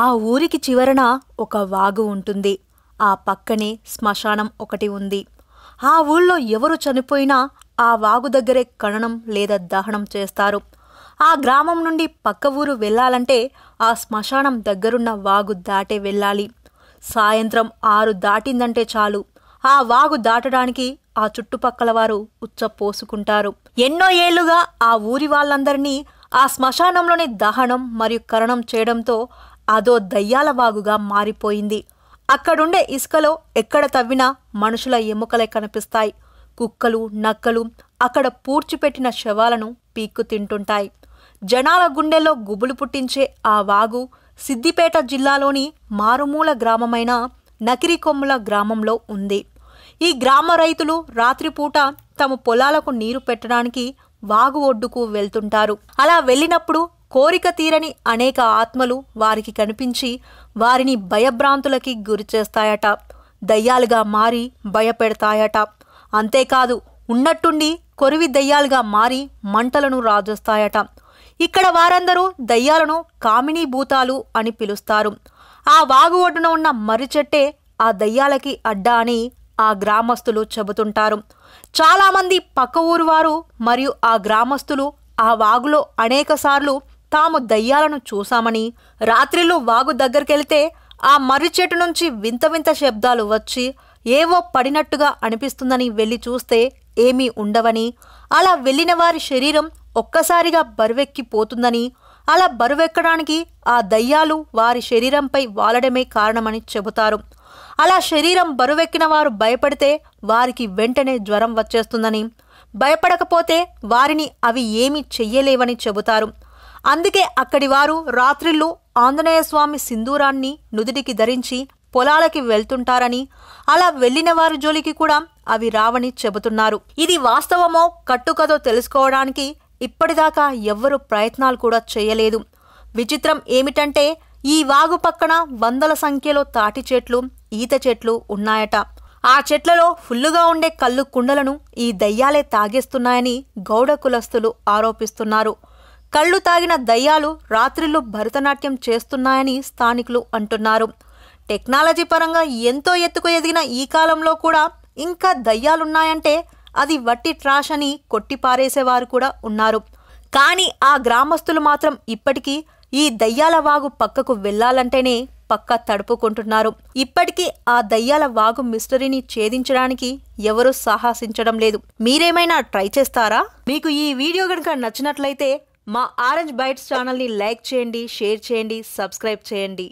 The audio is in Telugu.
ఆ ఊరికి చివరన ఒక వాగు ఉంటుంది ఆ పక్కనే శ్మశానం ఒకటి ఉంది ఆ ఊళ్ళో ఎవరు చనిపోయినా ఆ వాగు దగ్గరే కణనం లేదా దహనం చేస్తారు ఆ గ్రామం నుండి పక్క ఊరు వెళ్ళాలంటే ఆ శ్మశానం దగ్గరున్న వాగు దాటే వెళ్ళాలి సాయంత్రం ఆరు దాటిందంటే చాలు ఆ వాగు దాటడానికి ఆ చుట్టుపక్కల వారు ఉచ్చ పోసుకుంటారు ఎన్నో ఏళ్లుగా ఆ ఊరి వాళ్ళందరినీ ఆ శ్మశానంలోనే దహనం మరియు కరణం చేయడంతో అదో దయ్యాల వాగుగా మారిపోయింది అక్కడుండే ఇసుకలో ఎక్కడ తవ్వినా మనుషుల ఎముకలే కనిపిస్తాయి కుక్కలు నక్కలు అక్కడ పూడ్చిపెట్టిన శవాలను పీక్కు తింటుంటాయి జనాల గుండెల్లో గుబులు పుట్టించే ఆ వాగు సిద్దిపేట జిల్లాలోని మారుమూల గ్రామమైన నకిరికొమ్ముల గ్రామంలో ఉంది ఈ గ్రామ రైతులు రాత్రిపూట తమ పొలాలకు నీరు పెట్టడానికి వాగు ఒడ్డుకు వెళ్తుంటారు అలా వెళ్ళినప్పుడు కోరిక తీరని అనేక ఆత్మలు వారికి కనిపించి వారిని భయభ్రాంతులకి గురిచేస్తాయట దయ్యాలుగా మారి భయపెడతాయట అంతేకాదు ఉన్నట్టుండి కొరివి దయ్యాలుగా మారి మంటలను రాజేస్తాయట ఇక్కడ వారందరూ దయ్యాలను కామినీ భూతాలు అని పిలుస్తారు ఆ వాగు ఒడ్డున ఉన్న మర్రిచెట్టే ఆ దయ్యాలకి అడ్డా అని ఆ గ్రామస్తులు చెబుతుంటారు చాలామంది పక్క ఊరు వారు మరియు ఆ గ్రామస్తులు ఆ వాగులో అనేకసార్లు తాము దయ్యాలను చూశామని రాత్రిలో వాగు దగ్గరికెళితే ఆ మర్రి చెట్టు నుంచి వింత వింత శబ్దాలు వచ్చి ఏవో పడినట్టుగా అనిపిస్తుందని వెళ్ళి చూస్తే ఏమీ ఉండవని అలా వెళ్ళిన వారి శరీరం ఒక్కసారిగా బరువెక్కిపోతుందని అలా బరువెక్కడానికి ఆ దయ్యాలు వారి శరీరంపై వాలడమే కారణమని చెబుతారు అలా శరీరం బరువెక్కిన వారు భయపడితే వారికి వెంటనే జ్వరం వచ్చేస్తుందని భయపడకపోతే వారిని అవి ఏమీ చెయ్యలేవని చెబుతారు అందుకే అక్కడి వారు రాత్రిళ్ళు ఆంజనేయ స్వామి సింధూరాన్ని నుదుటికి ధరించి పొలాలకి వెళ్తుంటారని అలా వెళ్లిన వారి జోలికి కూడా అవి రావని చెబుతున్నారు ఇది వాస్తవమో కట్టుకదో తెలుసుకోవడానికి ఇప్పటిదాకా ఎవ్వరు ప్రయత్నాలు కూడా చేయలేదు విచిత్రం ఏమిటంటే ఈ వాగు పక్కన వందల సంఖ్యలో తాటి చెట్లు ఈత చెట్లు ఉన్నాయట ఆ చెట్లలో ఫుల్లుగా ఉండే కళ్ళు కుండలను ఈ దయ్యాలే తాగేస్తున్నాయని గౌడ కులస్తులు ఆరోపిస్తున్నారు కళ్ళు తాగిన దయ్యాలు రాత్రిలు భరతనాట్యం చేస్తున్నాయని స్థానికులు అంటున్నారు టెక్నాలజీ పరంగా ఎంతో ఎత్తుకు ఎదిగిన ఈ కాలంలో కూడా ఇంకా దయ్యాలున్నాయంటే అది వట్టి ట్రాష్ అని కొట్టిపారేసేవారు కూడా ఉన్నారు కానీ ఆ గ్రామస్తులు మాత్రం ఇప్పటికీ ఈ దయ్యాల వాగు పక్కకు వెళ్లాలంటేనే పక్క తడుపుకుంటున్నారు ఇప్పటికీ ఆ దయ్యాల వాగు మిస్టరీని ఛేదించడానికి ఎవరూ సాహసించడం లేదు మీరేమైనా ట్రై చేస్తారా మీకు ఈ వీడియో కనుక నచ్చినట్లయితే మా ఆరెంజ్ బైట్స్ ఛానల్ని లైక్ చేయండి షేర్ చేయండి సబ్స్క్రైబ్ చేయండి